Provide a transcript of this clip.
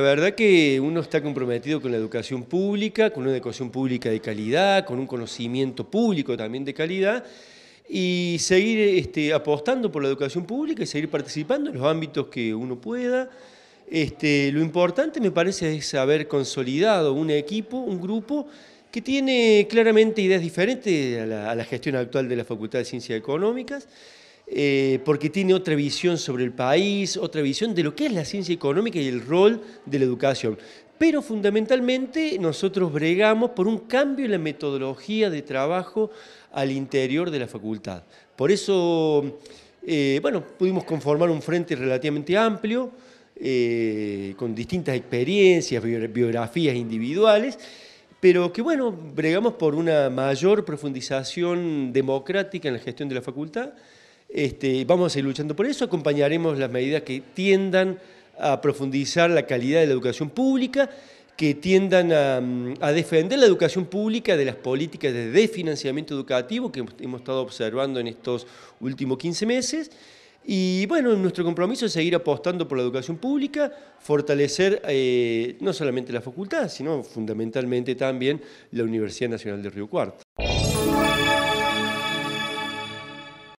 La verdad que uno está comprometido con la educación pública, con una educación pública de calidad, con un conocimiento público también de calidad y seguir este, apostando por la educación pública y seguir participando en los ámbitos que uno pueda. Este, lo importante me parece es haber consolidado un equipo, un grupo que tiene claramente ideas diferentes a la gestión actual de la Facultad de Ciencias Económicas eh, porque tiene otra visión sobre el país, otra visión de lo que es la ciencia económica y el rol de la educación. Pero fundamentalmente nosotros bregamos por un cambio en la metodología de trabajo al interior de la facultad. Por eso, eh, bueno, pudimos conformar un frente relativamente amplio, eh, con distintas experiencias, biografías individuales, pero que bueno, bregamos por una mayor profundización democrática en la gestión de la facultad, este, vamos a seguir luchando por eso, acompañaremos las medidas que tiendan a profundizar la calidad de la educación pública, que tiendan a, mm, defender la educación pública de las políticas de desfinanciamiento educativo que hemos estado observando en estos últimos 15 meses. Y bueno, nuestro compromiso es seguir apostando por la educación pública, fortalecer eh, no solamente la facultad, sino fundamentalmente también la Universidad Nacional de Río Cuarto.